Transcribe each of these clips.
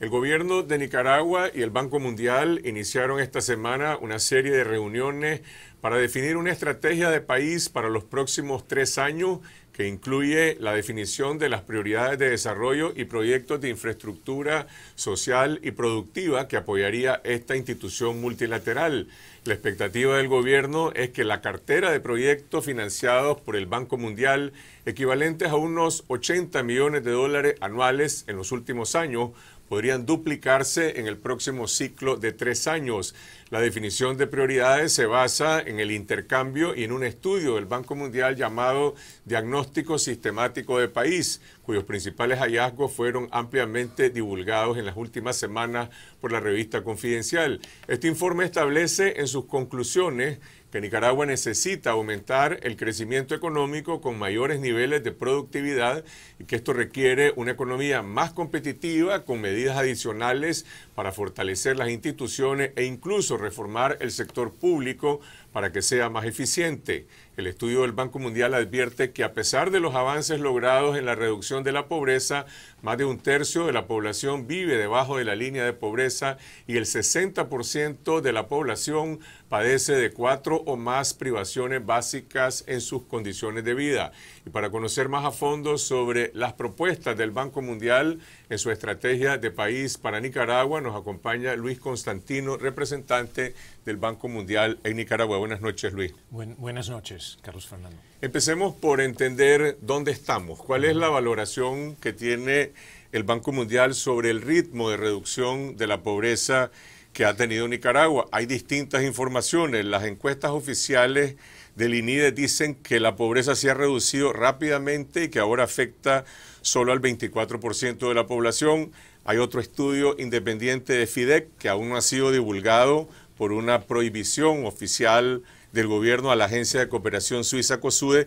El gobierno de Nicaragua y el Banco Mundial iniciaron esta semana una serie de reuniones para definir una estrategia de país para los próximos tres años que incluye la definición de las prioridades de desarrollo y proyectos de infraestructura social y productiva que apoyaría esta institución multilateral. La expectativa del gobierno es que la cartera de proyectos financiados por el Banco Mundial, equivalentes a unos 80 millones de dólares anuales en los últimos años, podrían duplicarse en el próximo ciclo de tres años. La definición de prioridades se basa en el intercambio y en un estudio del Banco Mundial llamado Diagnóstico Sistemático de País, cuyos principales hallazgos fueron ampliamente divulgados en las últimas semanas por la revista Confidencial. Este informe establece en sus conclusiones que Nicaragua necesita aumentar el crecimiento económico con mayores niveles de productividad y que esto requiere una economía más competitiva con medidas adicionales para fortalecer las instituciones e incluso reformar el sector público para que sea más eficiente. El estudio del Banco Mundial advierte que a pesar de los avances logrados en la reducción de la pobreza, más de un tercio de la población vive debajo de la línea de pobreza y el 60% de la población padece de cuatro o más privaciones básicas en sus condiciones de vida. Y para conocer más a fondo sobre las propuestas del Banco Mundial en su estrategia de país para Nicaragua, nos acompaña Luis Constantino, representante del Banco Mundial en Nicaragua. Buenas noches, Luis. buenas noches. Carlos Fernando? Empecemos por entender dónde estamos. ¿Cuál es la valoración que tiene el Banco Mundial sobre el ritmo de reducción de la pobreza que ha tenido Nicaragua? Hay distintas informaciones. Las encuestas oficiales del INIDE dicen que la pobreza se ha reducido rápidamente y que ahora afecta solo al 24% de la población. Hay otro estudio independiente de FIDEC que aún no ha sido divulgado por una prohibición oficial del gobierno a la Agencia de Cooperación Suiza COSUDE,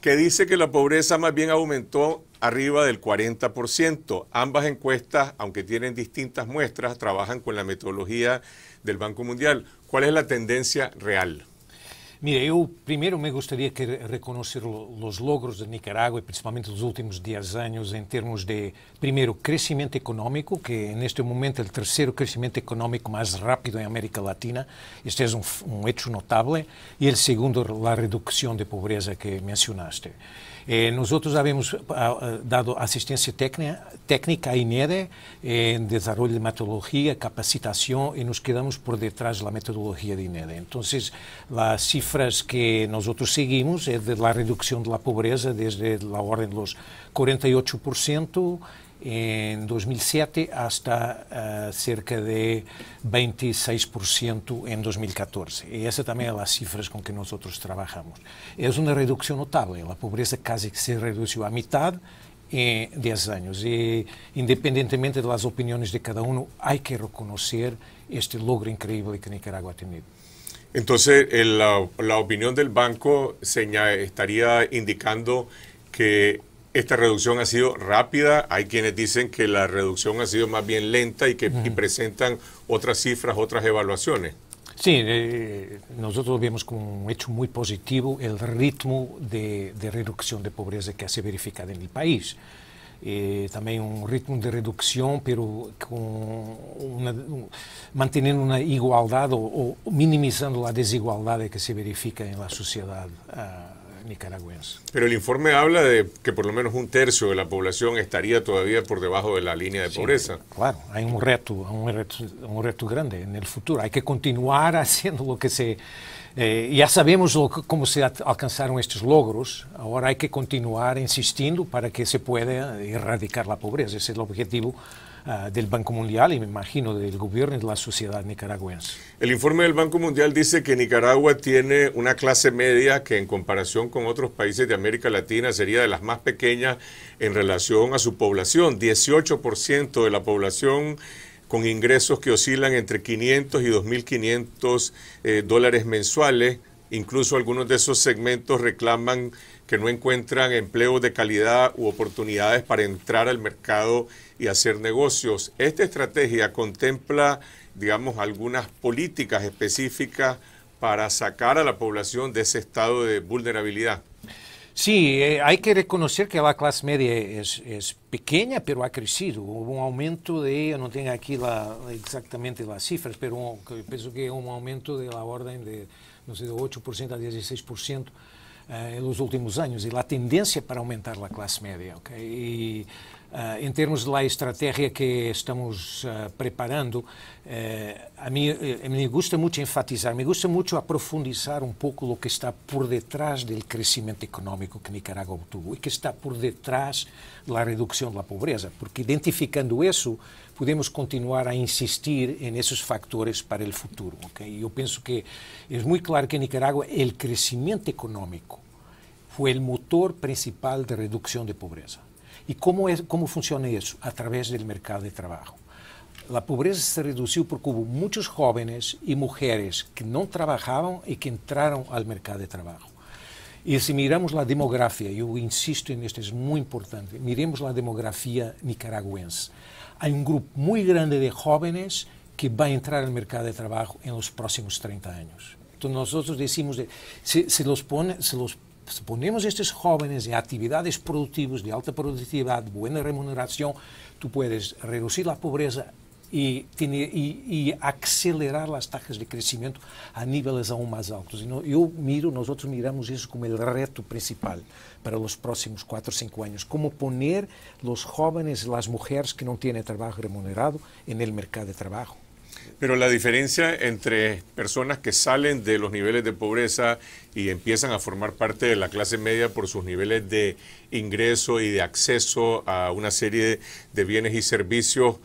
que dice que la pobreza más bien aumentó arriba del 40%. Ambas encuestas, aunque tienen distintas muestras, trabajan con la metodología del Banco Mundial. ¿Cuál es la tendencia real? Mira, eu primeiro me gostaria de reconhecer os logros de Nicarágua, e principalmente dos últimos 10 anos, em termos de, primeiro, crescimento econômico, que neste momento é o terceiro crescimento econômico mais rápido em América Latina. Este é um, um hecho notável. E o segundo, a redução de pobreza que mencionaste. Eh, nosotros habíamos ah, dado assistência técnica, técnica a INEDE em eh, desenvolvimento de metodologia, capacitação, e nos quedamos por detrás da metodologia de INEDE. Então, a cifra cifras que nós outros seguimos é de redução da pobreza desde a ordem dos 48% em 2007 até uh, cerca de 26% em 2014. E essa também é as cifras com que nós outros trabalhamos. É uma redução notável. A pobreza quase que se reduziu à metade em 10 anos. E, independentemente das opiniões de cada um, há que reconhecer este logro incrível que Nicarágua tem tenido. Entonces, el, eh, la, opinión del banco estaría indicando que esta reducción ha sido rápida. Hay quienes dicen que la reducción ha sido más bien lenta y que presentan otras cifras, otras evaluaciones. Sí, eh, nosotros vemos como un hecho muy positivo el ritmo de, reducción de pobreza que se verificado en el país. e também um ritmo de redução pelo com uma, um, mantendo uma igualdade ou, ou minimizando a desigualdade que se verifica na sociedade. Uh, Pero el informe habla de que por lo menos un tercio de la población estaría todavía por debajo de la línea de pobreza. Claro, hay un reto, un reto, un reto grande en el futuro. Hay que continuar haciendo lo que se... Eh, ya sabemos lo, cómo se alcanzaron estos logros, ahora hay que continuar insistiendo para que se pueda erradicar la pobreza. Ese es el objetivo Ah, del Banco Mundial y me imagino del gobierno y de la sociedad nicaragüense. El informe del Banco Mundial dice que Nicaragua tiene una clase media que en comparación con otros países de América Latina sería de las más pequeñas en relación a su población. 18% de la población con ingresos que oscilan entre 500 y 2.500 eh, dólares mensuales. Incluso algunos de esos segmentos reclaman que no encuentran empleos de calidad u oportunidades para entrar al mercado y hacer negocios. Esta estrategia contempla, digamos, algunas políticas específicas para sacar a la población de ese estado de vulnerabilidad. Sí, eh, hay que reconocer que la clase media es, es, pequeña, pero ha crecido. Hubo un aumento de, no tengo aquí la, exactamente las cifras, pero pienso que un aumento de la orden de, no sé, de 8% a 16% uh, nos últimos anos e lá tendência para aumentar a classe média. Okay? E, Uh, em termos da estratégia que estamos uh, preparando, uh, a mim me gusta muito enfatizar, me gusta muito aprofundizar um pouco o que está por detrás do crescimento econômico que Nicarágua obtuvo e que está por detrás da redução da pobreza, porque identificando isso, podemos continuar a insistir em esses fatores para o futuro. Okay? Eu penso que é muito claro que em Nicarágua o crescimento econômico fue el motor principal de reducción de pobreza. ¿Y cómo, es, cómo funciona eso? A través del mercado de trabajo. La pobreza se redució porque hubo muchos jóvenes y mujeres que no trabajaban y que entraron al mercado de trabajo. Y si miramos la demografía, yo insisto en esto, es muy importante, miremos la demografía nicaragüense. Hay un grupo muy grande de jóvenes que va a entrar al mercado de trabajo en los próximos 30 años. Entonces nosotros decimos, de, se, los pone, se los si ponemos estos jóvenes en actividades productivas de alta productividad, buena remuneración, tú puedes reducir la pobreza y, acelerar las tasas de crecimiento a niveles aún más altos. Yo miro, nosotros miramos eso como el reto principal para los próximos 4 o 5 años, Cómo poner los jóvenes, las mujeres que no tienen trabajo remunerado en el mercado de trabajo. Pero la diferencia entre personas que salen de los niveles de pobreza y empiezan a formar parte de la clase media por sus niveles de ingreso y de acceso a una serie de bienes y servicios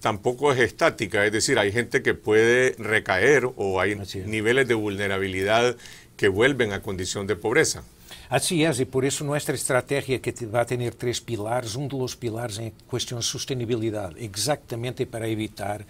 tampoco es estática, es decir, hay gente que puede recaer o hay niveles de vulnerabilidad que vuelven a condición de pobreza. Así es, y por eso nuestra estrategia que va a tener tres pilares, uno de los pilares en cuestión de sostenibilidad, exactamente para evitar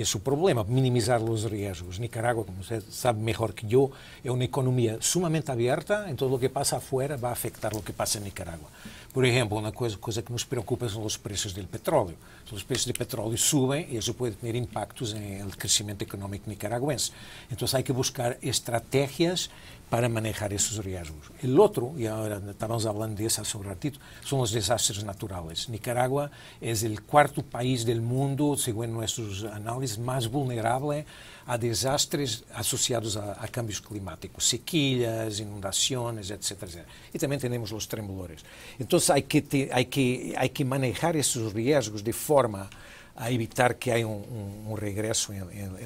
esse é o problema, minimizar os riscos. Nicarágua, como você sabe melhor que eu, é uma economia sumamente aberta, então o que passa fora vai afetar o que passa em Nicarágua. Por exemplo, uma coisa, coisa que nos preocupa são os preços do petróleo. Se os preços do petróleo subem, isso pode ter impactos no crescimento econômico nicaraguense. Então, há que buscar estratégias para manejar esses riesgos. O outro, e agora estamos falando disso eso hace un ratito, são os desastres naturais. Nicaragua é o quarto país do mundo, segundo nossas análises, mais vulnerável a desastres associados a, a cambios climáticos, sequías, inundações, etc. E também temos os los Então, há que, que, que manejar esses riesgos de forma a evitar que haja um regresso em,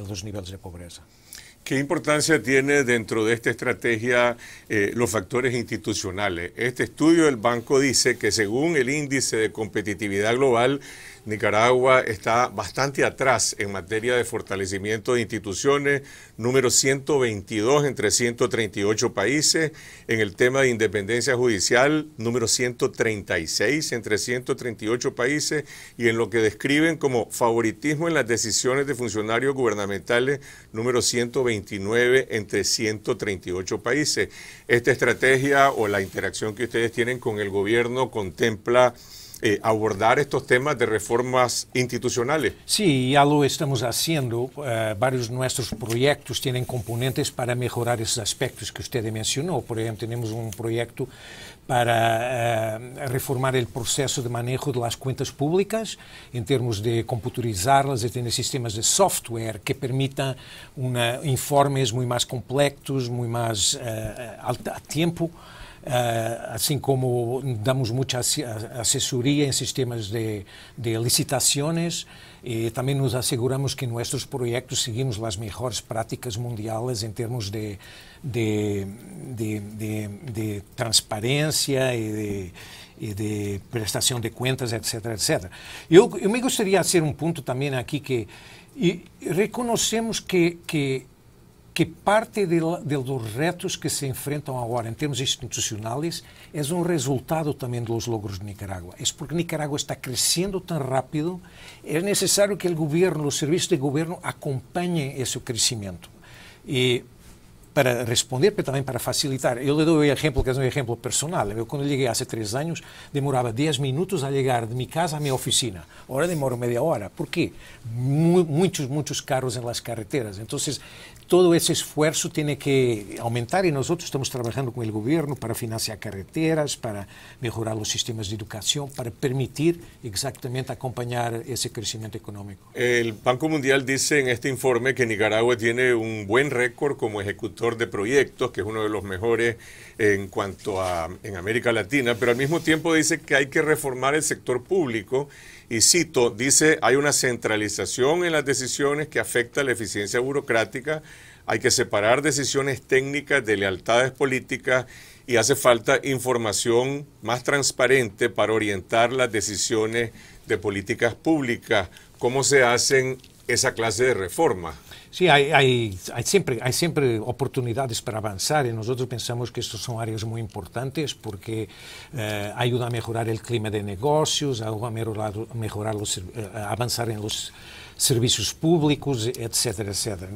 regreso en, de pobreza. ¿Qué importancia tiene dentro de esta estrategia eh, los factores institucionales? Este estudio del banco dice que según el índice de competitividad global, Nicaragua está bastante atrás en materia de fortalecimiento de instituciones, número 122 entre 138 países, en el tema de independencia judicial, número 136 entre 138 países, y en lo que describen como favoritismo en las decisiones de funcionarios gubernamentales, número 129 entre 138 países. Esta estrategia o la interacción que ustedes tienen con el gobierno contempla eh, abordar estos temas de reformas institucionales. Sí, ya lo estamos haciendo. Uh, varios de nuestros proyectos tienen componentes para mejorar esos aspectos que usted mencionó. Por ejemplo, tenemos un proyecto para eh, reformar el proceso de manejo de las cuentas públicas en términos de computerizarlas de tener sistemas de software que permitan una, informes muy más complexos, muy más eh, a tiempo assim como damos muita assessoria em sistemas de, de licitações e também nos asseguramos que nossos projetos seguimos as melhores práticas mundiais em termos de, de, de, de, de transparência e de, e de prestação de contas, etc, etc. Eu, eu me gostaria de ser um ponto também aqui que e reconhecemos que, que que parte de, de, dos retos que se enfrentam agora em termos institucionais é um resultado também dos logros de Nicarágua. É porque Nicarágua está crescendo tão rápido, é necessário que o governo, os serviços de governo acompanhem esse crescimento. E para responder, mas também para facilitar. Eu lhe dou um exemplo, que é um exemplo personal. Eu, quando cheguei há três anos, demorava 10 minutos a chegar de minha casa à minha oficina. Agora demora meia hora. Por quê? Muitos, muitos carros nas carreteras. Então, todo ese esfuerzo tiene que aumentar y nosotros estamos trabajando con el gobierno para financiar carreteras, para mejorar los sistemas de educación, para permitir exactamente acompañar ese crecimiento económico. El Banco Mundial dice en este informe que Nicaragua tiene un buen récord como ejecutor de proyectos, que es uno de los mejores en cuanto a en América Latina, pero al mismo tiempo dice que hay que reformar el sector público y cito, dice, hay una centralización en las decisiones que afecta la eficiencia burocrática hay que separar decisiones técnicas de lealtades políticas y hace falta información más transparente para orientar las decisiones de políticas públicas, cómo se hacen esa clase de reformas. Sí, hay, hay, siempre, hay siempre oportunidades para avanzar y nosotros pensamos que estos son áreas muy importantes porque eh, ayuda a mejorar el clima de negocios, a mejorar, los, eh, avanzar en los serviços públicos, etc, etc.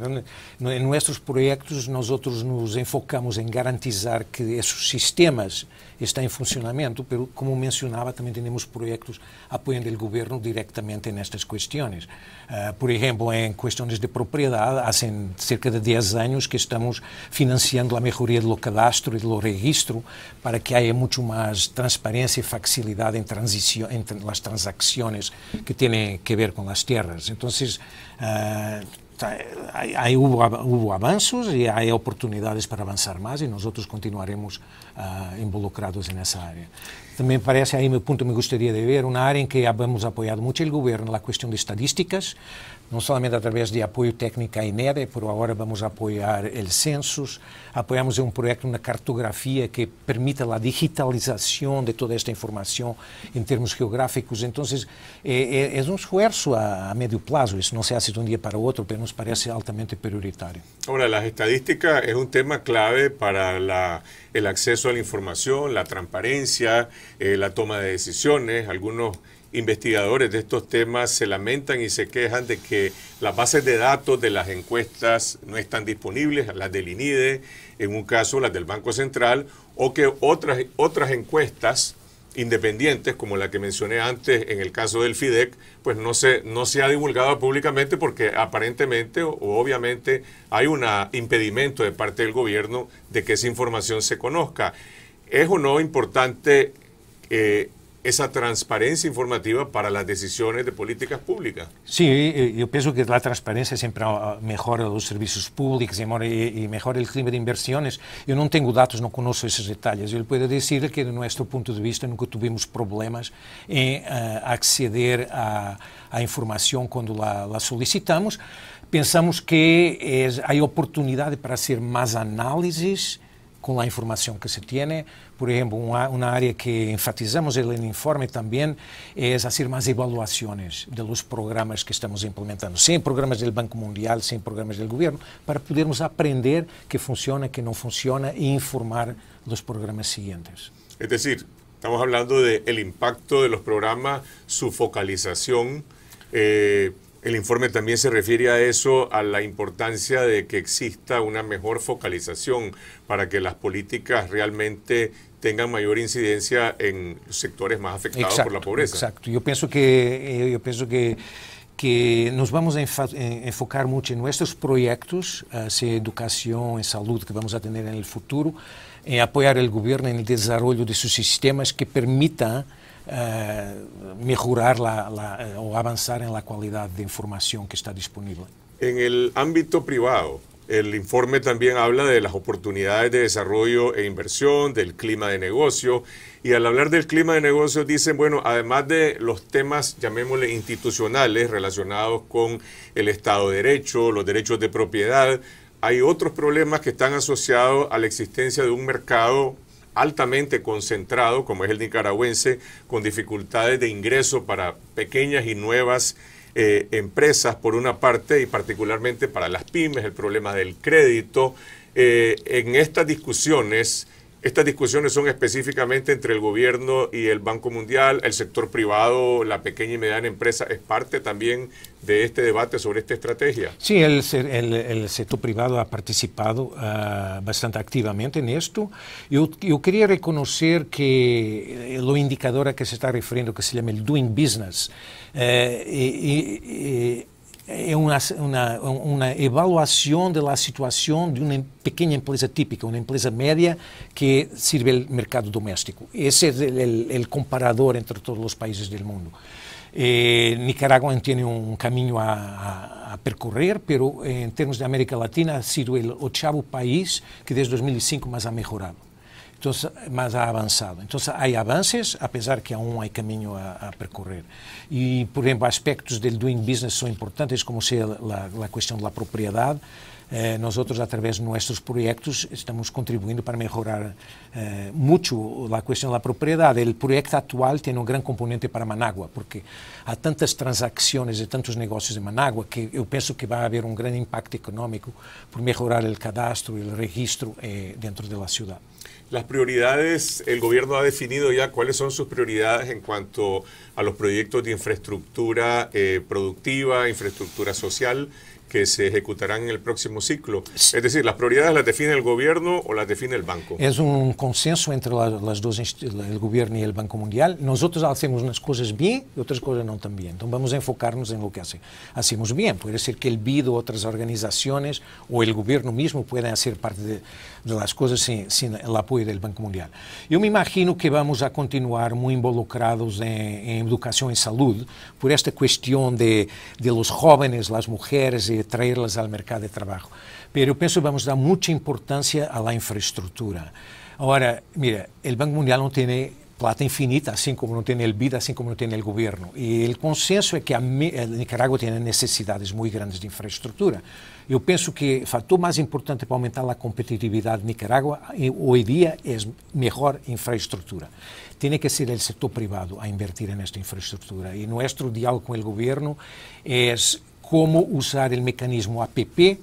Não, em é, nossos é, é projetos, nós outros nos enfocamos em garantizar que esses sistemas estão em funcionamento, como mencionava, também temos projetos apoiando o governo diretamente nestas questões. Uh, por exemplo, em questões de propriedade, há cerca de 10 anos que estamos financiando a melhoria do cadastro e do registro para que haja muito mais transparência e facilidade em, em nas transações que têm a ver com as terras. Então, então uh, há hay, hubo, hubo, avanzos oportunidades para mais e nós outros continuaremos uh, involucrados nessa área. Também parece, aí meu ponto. me gustaría de ver, uma área em que abamos apoyado mucho el gobierno, na cuestión de estadísticas, no solamente a través de apoyo técnico a INEDE, pero ahora vamos apoiar apoyar el census, apoyamos un proyecto, una cartografía que permita la digitalización de toda esta información en términos geográficos. Entonces, é, es é, é un esfuerzo a, a, medio plazo, eso no se hace de un día para otro, pero nos parece altamente prioritario. Ahora, las estadísticas es un tema clave para la el acceso a la información, la transparencia, eh, la toma de decisiones. Algunos investigadores de estos temas se lamentan y se quejan de que las bases de datos de las encuestas no están disponibles, las del INIDE, en un caso las del Banco Central, o que otras, otras encuestas independientes, como la que mencioné antes en el caso del FIDEC, pues no se, no se ha divulgado públicamente porque aparentemente o obviamente hay un impedimento de parte del gobierno de que esa información se conozca. ¿Es o no importante eh, essa transparência informativa para as decisões de políticas públicas. Sí, eu penso que a transparência sempre ah, mejora os serviços públicos e mejora o clima de inversões. Eu não tenho dados, não conheço esses detalhes. Eu puedo dizer que do nosso ponto de vista nunca tivemos problemas em uh, ah, acceder à a, información cuando la, la solicitamos. Pensamos que há oportunidade para ser mais análises. con la información que se tiene. Por ejemplo, una, área que enfatizamos en el informe también es hacer más evaluaciones de los programas que estamos implementando, sin programas del Banco Mundial, sin programas del gobierno, para podermos aprender qué funciona, qué no funciona e informar los programas siguientes. Es decir, estamos hablando del el impacto de los programas, su focalización. Eh, el informe también se refiere a eso, a la importancia de que exista una mejor focalización para que las políticas realmente tengan mayor incidencia en sectores más afectados por la pobreza. Exacto. Yo pienso que eh, yo pienso que que nos vamos a eh, enfocar mucho en nuestros proyectos, eh, sea educación, en salud que vamos a tener en el futuro, en apoyar al gobierno en el desarrollo de sus sistemas que permita eh, mejorar eh, o avanzar en la calidad de información que está disponible. En el ámbito privado, el informe también habla de las oportunidades de desarrollo e inversión, del clima de negocio. Y al hablar del clima de negocio dicen, bueno, además de los temas, llamémosle, institucionales relacionados con el Estado de Derecho, los derechos de propiedad, hay otros problemas que están asociados a la existencia de un mercado altamente concentrado, como es el nicaragüense, con dificultades de ingreso para pequeñas y nuevas eh, empresas, por una parte, y particularmente para las pymes, el problema del crédito. Eh, en estas discusiones, estas discusiones son específicamente entre el gobierno y el Banco Mundial, el sector privado, la pequeña y mediana empresa, ¿es parte también de este debate sobre esta estrategia? Sí, el, el sector privado ha participado ah, bastante activamente en esto. Yo, yo, quería reconocer que eh, lo indicador a que se está refiriendo, que se llama el Doing Business, eh, y, eh, é uma, uma, uma avaliação da situação de uma pequena empresa típica, uma empresa média que serve o mercado doméstico. Esse é o comparador entre todos os países do mundo. Eh, é, Nicaragua tem um caminho a, a, a, percorrer, pero em termos de América Latina ha sido o oitavo país que desde 2005 mais ha melhorado então, mas há avançado. Então, há avanços, apesar que há um há caminho a, a, percorrer. E, por exemplo, aspectos do doing business são importantes, como se eh, a questão da propriedade, eh, nós outros através de nossos projetos estamos contribuindo para melhorar eh, muito a questão da propriedade. O projeto atual tem um grande componente para Manágua, porque há tantas transações e tantos negócios em Manágua que eu penso que vai haver um grande impacto econômico por melhorar o cadastro e o registro eh, dentro da cidade. Las prioridades, el gobierno ha definido ya cuáles son sus prioridades en cuanto a los proyectos de infraestructura eh, productiva, infraestructura social que se ejecutarán en el próximo ciclo. Es decir, las prioridades las define el gobierno o las define el banco. Es un consenso entre las dos, el gobierno y el Banco Mundial. Nosotros hacemos unas cosas bien y otras cosas no tan bien. Entonces vamos a enfocarnos en lo que hace. hacemos bien. Puede ser que el BID o otras organizaciones o el gobierno mismo puedan hacer parte de, las cosas sin, el apoyo del Banco Mundial. Yo me imagino que vamos a continuar muy involucrados en, educación y salud por esta cuestión de, de los jóvenes, las mujeres y de traerlas al mercado de trabajo. Pero yo pienso que vamos a dar mucha importancia a la infraestructura. Ahora, mira, el Banco Mundial no tiene plata infinita, assim como não tem a BID, assim como não tem o governo. E o consenso é que a, eh, Nicarágua tem necessidades muito grandes de infraestrutura. Eu penso que o fator mais importante para aumentar a competitividade de Nicarágua eh, hoje em dia é melhor infraestrutura. Tem que ser o setor privado a invertir nesta infraestrutura. E nosso diálogo com o governo é cómo usar el mecanismo APP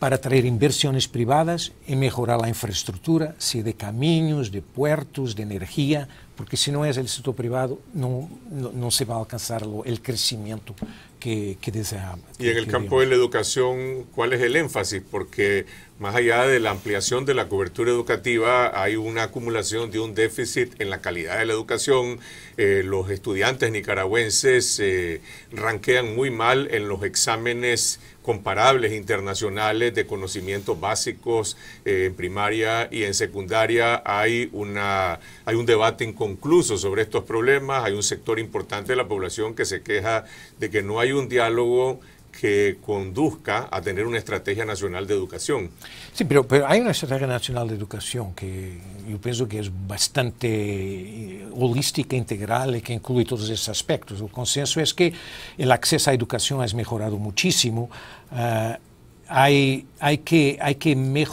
para atraer inversiones privadas y mejorar la infraestructura, si de caminos, de puertos, de energía, porque si no es el instituto privado, no, no, se va a alcanzar el crecimiento que, que deseamos. Y en el campo de la educación, ¿cuál es el énfasis? Porque más allá de la ampliación de la cobertura educativa, hay una acumulación de un déficit en la calidad de la educación. Eh, los estudiantes nicaragüenses eh, ranquean muy mal en los exámenes comparables internacionales de conocimientos básicos eh, en primaria y en secundaria. Hay, una, hay un debate en incluso sobre estos problemas. Hay un sector importante de la población que se queja de que no hay un diálogo que conduzca a tener una estrategia nacional de educación. Sí, pero, pero hay una estrategia nacional de educación que yo pienso que es bastante eh, holística, integral y que incluye todos esos aspectos. El consenso es que el acceso a educación ha mejorado muchísimo. Ah, hay, hay que, hay que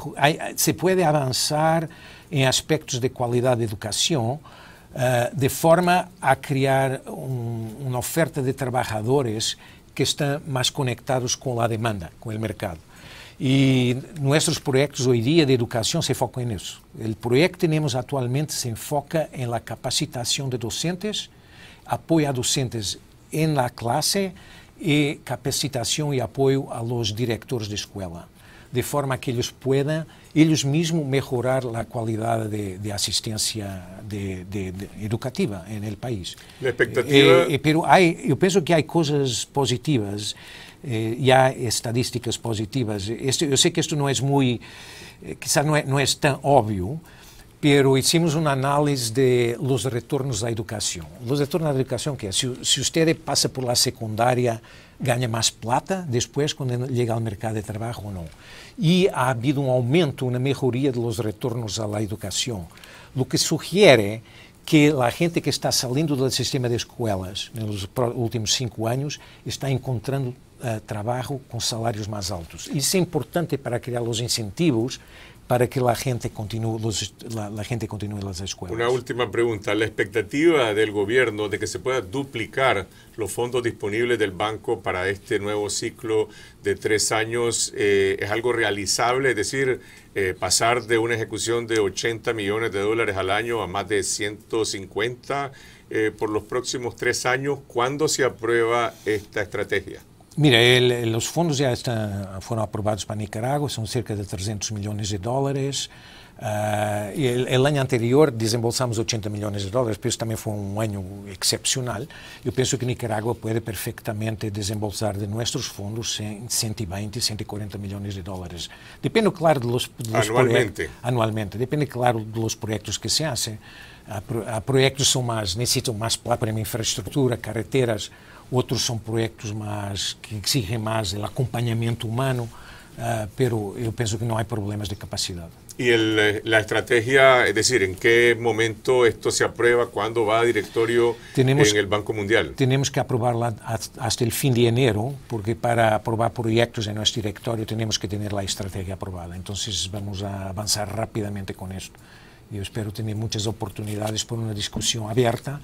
se puede avanzar en aspectos de calidad de educación Eh, de forma a criar uma oferta de trabalhadores que estão mais conectados com a demanda, com o mercado. E nossos projetos hoje dia de educação se focam nisso. O projeto que temos atualmente se enfoca em la capacitação de docentes, apoio a docentes em la classe e capacitação e apoio a los diretores de escola de forma que eles puedan ellos mismos mejorar la calidad de, de asistencia de, de, educativa en el país. La expectativa... Eh, eh, pero hay, yo pienso que hay cosas positivas, eh, ya estadísticas positivas. Eu yo sé que esto no es muy, eh, quizás no, no es tan obvio, pero hicimos un análisis de los retornos a educación. Los retornos a educación, que es, si, si, usted pasa por la secundaria, gana más plata después cuando llega al mercado de trabajo o no. Y ha habido un aumento, una mejoría de los retornos a la educación, lo que sugiere que a gente que está saindo do sistema de escolas nos últimos cinco anos está encontrando uh, eh, trabalho com salários mais altos. Isso é importante para criar os incentivos para que la gente continúe los, la, gente continúe las escuelas. Una última pregunta. La expectativa del gobierno de que se pueda duplicar los fondos disponibles del banco para este nuevo ciclo de tres años eh, es algo realizable, es decir, eh, pasar de una ejecución de 80 millones de dólares al año a más de 150 eh, por los próximos tres años. ¿Cuándo se aprueba esta estrategia? Mira, os fundos já foram aprovados para a Nicarágua, são cerca de 300 milhões de dólares. Uh, el, el ano anterior desembolsamos 80 milhões de dólares, isso também foi um ano excepcional. Eu penso que Nicarágua pode perfeitamente desembolsar de nossos fundos 120, 140 milhões de dólares. Depende, claro, dos, anualmente. Projetos, anualmente. Depende, claro, dos projetos que se fazem. Há, projetos que são mais, necessitam mais para infraestrutura, carreteras, Otros son proyectos más que exigen más el acompañamiento humano, eh, pero yo pienso que no hay problemas de capacidad. ¿Y eh, la estrategia, es decir, en qué momento esto se aprueba, cuándo va a directorio en el Banco Mundial? Tenemos que aprobarla hasta el fin de enero, porque para aprobar proyectos en nuestro directorio tenemos que tener la estrategia aprobada. Entonces vamos a avanzar rápidamente con esto. Yo espero tener muchas oportunidades por una discusión abierta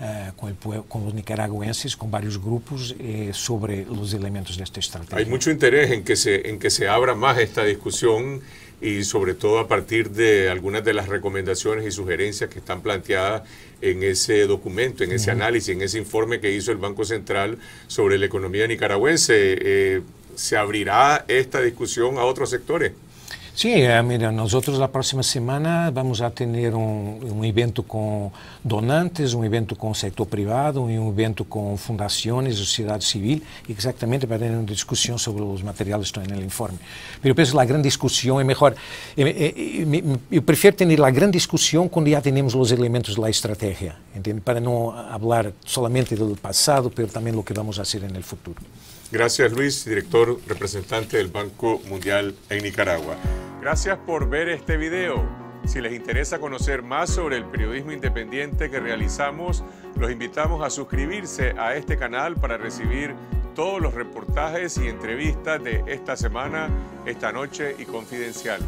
eh, con, con, los nicaragüenses, con varios grupos, eh, sobre los elementos de esta estrategia. Hay mucho interés en que, se, en que se abra más esta discusión y sobre todo a partir de algunas de las recomendaciones y sugerencias que están planteadas en ese documento, en ese análisis, en ese informe que hizo el Banco Central sobre la economía nicaragüense. Eh, ¿Se abrirá esta discusión a otros sectores? Sí, eh, mira, outros. la próxima semana vamos a ter um evento com donantes, um evento o sector privado, um evento fundações e sociedade civil, exactamente para ter uma discussão sobre os materiais que estão no informe. Mas eu penso que a grande discussão é melhor. É, é, é, eu prefiro ter a grande discussão quando já temos os elementos da estratégia, para não falar solamente do passado, mas também do que vamos a no futuro. Gracias Luis, director representante del Banco Mundial en Nicaragua. Gracias por ver este video. Si les interesa conocer más sobre el periodismo independiente que realizamos, los invitamos a suscribirse a este canal para recibir todos los reportajes y entrevistas de esta semana, esta noche y confidencial.